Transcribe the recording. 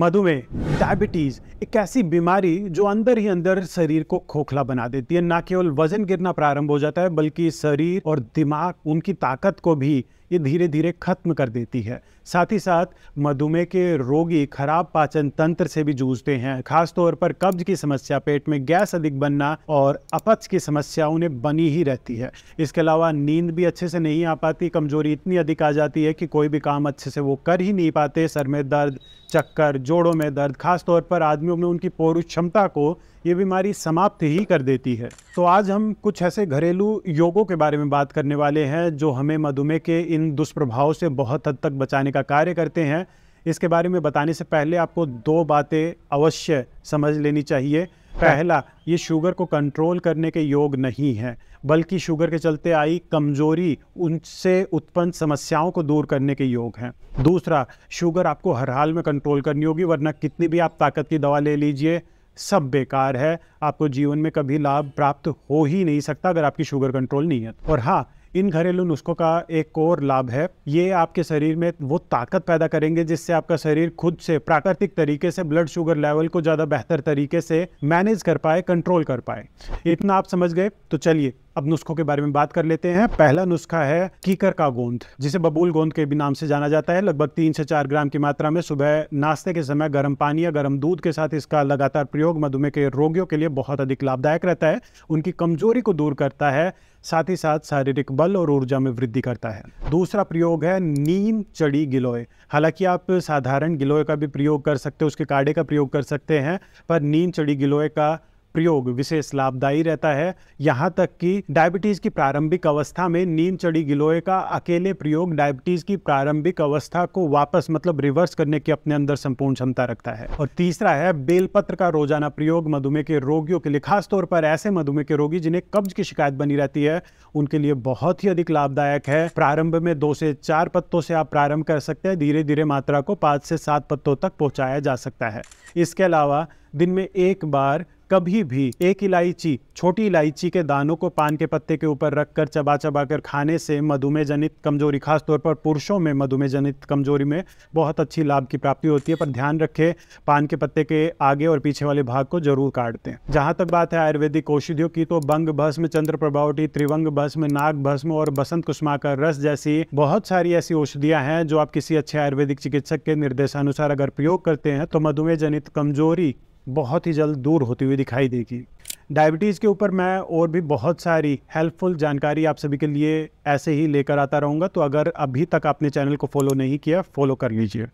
मधुमेह डायबिटीज़ एक ऐसी बीमारी जो अंदर ही अंदर शरीर को खोखला बना देती है ना केवल वजन गिरना प्रारंभ हो जाता है बल्कि शरीर और दिमाग उनकी ताकत को भी ये धीरे धीरे ख़त्म कर देती है साथ ही साथ मधुमेह के रोगी खराब पाचन तंत्र से भी जूझते हैं खासतौर पर कब्ज की समस्या पेट में गैस अधिक बनना और अपच की समस्या उन्हें बनी ही रहती है इसके अलावा नींद भी अच्छे से नहीं आ पाती कमजोरी इतनी अधिक आ जाती है कि कोई भी काम अच्छे से वो कर ही नहीं पाते सर में दर्द चक्कर जोड़ों में दर्द खासतौर पर आदमियों में उनकी पौरुष क्षमता को ये बीमारी समाप्त ही कर देती है तो आज हम कुछ ऐसे घरेलू योगों के बारे में बात करने वाले हैं जो हमें मधुमेह के इन दुष्प्रभाव से बहुत हद तक बचाने का कार्य करते हैं इसके बारे में बताने से पहले आपको दो बातें अवश्य समझ लेनी चाहिए पहला ये शुगर को कंट्रोल करने के योग नहीं हैं बल्कि शुगर के चलते आई कमजोरी उनसे उत्पन्न समस्याओं को दूर करने के योग हैं दूसरा शुगर आपको हर हाल में कंट्रोल करनी होगी वरना कितनी भी आप ताकत की दवा ले लीजिए सब बेकार है आपको जीवन में कभी लाभ प्राप्त हो ही नहीं सकता अगर आपकी शुगर कंट्रोल नहीं है और हाँ इन घरेलू नुस्खों का एक और लाभ है ये आपके शरीर में वो ताकत पैदा करेंगे जिससे आपका शरीर खुद से प्राकृतिक तरीके से ब्लड शुगर लेवल को ज़्यादा बेहतर तरीके से मैनेज कर पाए कंट्रोल कर पाए इतना आप समझ गए तो चलिए अब नुस्खों के बारे में बात कर लेते हैं पहला नुस्खा है कीकर का गोंद जिसे बबूल गोंद के भी नाम से जाना जाता है लगभग तीन से चार ग्राम की मात्रा में सुबह नाश्ते के समय गर्म पानी या गर्म दूध के साथ इसका लगातार प्रयोग मधुमेह के रोगियों के लिए बहुत अधिक लाभदायक रहता है उनकी कमजोरी को दूर करता है साथ ही साथ शारीरिक बल और ऊर्जा में वृद्धि करता है दूसरा प्रयोग है नीम चढ़ी गिलोय हालांकि आप साधारण गिलोय का भी प्रयोग कर सकते हैं उसके काढ़े का प्रयोग कर सकते हैं पर नीम चढ़ी गिलोय का प्रयोग विशेष लाभदायी रहता है यहाँ तक कि डायबिटीज की प्रारंभिक अवस्था में नीम चढ़ी गिलोय का अकेले प्रयोग डायबिटीज की प्रारंभिक अवस्था को वापस मतलब रिवर्स करने की अपने अंदर संपूर्ण क्षमता रखता है और तीसरा है बेलपत्र का रोजाना प्रयोग मधुमेह के रोगियों के लिए खासतौर पर ऐसे मधुमेह के रोगी जिन्हें कब्ज की शिकायत बनी रहती है उनके लिए बहुत ही अधिक लाभदायक है प्रारंभ में दो से चार पत्तों से आप प्रारंभ कर सकते हैं धीरे धीरे मात्रा को पाँच से सात पत्तों तक पहुंचाया जा सकता है इसके अलावा दिन में एक बार कभी भी एक इलायची छोटी इलायची के दानों को पान के पत्ते के ऊपर रखकर चबा चबा कर खाने से मधुमेह जनित कमजोरी खासतौर पर पुरुषों में मधुमेह जनित कमजोरी में बहुत अच्छी लाभ की प्राप्ति होती है पर ध्यान रखें पान के पत्ते के आगे और पीछे वाले भाग को जरूर काटते हैं जहाँ तक बात है आयुर्वेदिक औषधियों की तो बंग भस्म चंद्र प्रभावटी त्रिवंग भस्म नाग भस्म और बसंत कुष्मा का रस जैसी बहुत सारी ऐसी औषधियाँ हैं जो आप किसी अच्छे आयुर्वेदिक चिकित्सक के निर्देशानुसार अगर प्रयोग करते हैं तो मधुमेह जनित कमजोरी बहुत ही जल्द दूर होती हुई दिखाई देगी डायबिटीज़ के ऊपर मैं और भी बहुत सारी हेल्पफुल जानकारी आप सभी के लिए ऐसे ही लेकर आता रहूँगा तो अगर अभी तक आपने चैनल को फॉलो नहीं किया फॉलो कर लीजिए